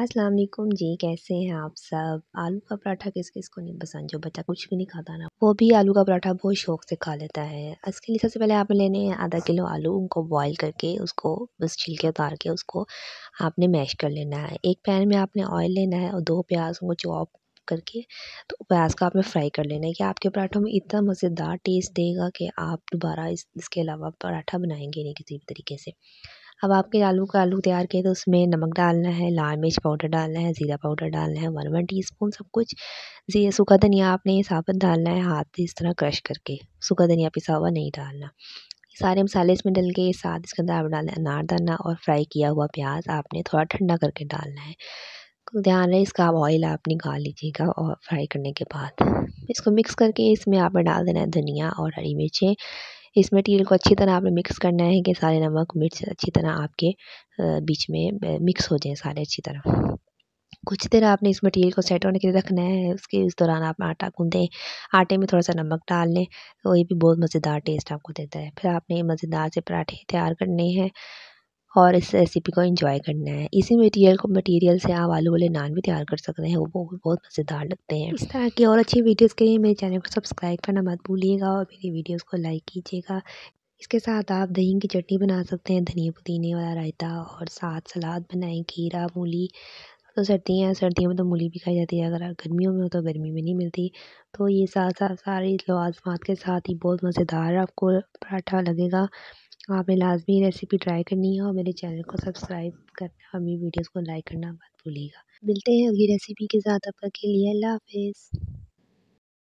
अस्सलाम वालेकुम जी कैसे हैं आप सब आलू का पराठा किस किस को नहीं पसंद जो बच्चा कुछ भी नहीं खाता ना वो भी आलू का पराठा बहुत शौक से खा लेता है इसके लिए सबसे पहले आपने लेने हैं आधा किलो आलू उनको बॉईल करके उसको बस छिलके उतार के उसको आपने मैश कर लेना है एक पैन में आपने ऑयल लेना है और दो प्याज उनको चॉप करके तो प्याज का आपने फ्राई कर लेना है कि आपके पराठों में इतना मज़ेदार टेस्ट देगा कि आप दोबारा इस, इसके अलावा पराठा बनाएंगे नहीं किसी भी तरीके से अब आपके आलू का आलू तैयार किए तो उसमें नमक डालना है लाल मिर्च पाउडर डालना है ज़ीरा पाउडर डालना है वन वन टी स्पून सब कुछ जी सूखा धनिया आपने साबुत डालना है हाथ इस तरह क्रश करके सूखा धनिया पिसा हुआ नहीं डालना सारे मसाले इसमें डल के साथ इसके अंदर आप डालना है अनारदाना और फ्राई किया हुआ प्याज आपने थोड़ा ठंडा करके डालना है तो ध्यान रहे इसका आप ऑयल आप निकाल लीजिएगा और फ्राई करने के बाद इसको मिक्स करके इसमें आपने डाल देना है धनिया और हरी मिर्चें इस मटेरियल को अच्छी तरह आपने मिक्स करना है कि सारे नमक मिर्च अच्छी तरह आपके बीच में मिक्स हो जाए सारे अच्छी तरह कुछ देर आपने इस मटेरियल को सेट होने के लिए रखना है उसके इस दौरान आप आटा गूंदें आटे में थोड़ा सा नमक डाल लें तो ये भी बहुत मज़ेदार टेस्ट आपको देता है फिर आपने मज़ेदार से पराठे तैयार करने हैं और इस रेसिपी को इंजॉय करना है इसी मटेरियल को मटेरियल से आप आलू वाले नान भी तैयार कर सकते हैं वो बहुत बहुत मज़ेदार लगते हैं इस तरह की और अच्छी वीडियोज़ के लिए मेरे चैनल को सब्सक्राइब करना मत भूलिएगा और मेरी वीडियोज़ को लाइक कीजिएगा इसके साथ आप दही की चटनी बना सकते हैं धनिया पुदीने वाला रायता और साथ सलाद बनाएं खीरा मूली तो सर्दियाँ सर्दियों में तो मूली भी खाई जाती है अगर गर्मियों में हो तो गर्मी में नहीं मिलती तो ये साथ साथ सारी लवाजमात के साथ ही बहुत मज़ेदार आपको पराठा लगेगा तो आपने लाजमी रेसिपी ट्राई करनी है और मेरे चैनल को सब्सक्राइब करना और मेरी वीडियोस को लाइक करना मत भूलिएगा मिलते हैं अगली रेसिपी के साथ आपका के लिए अल्लाह हाफिज़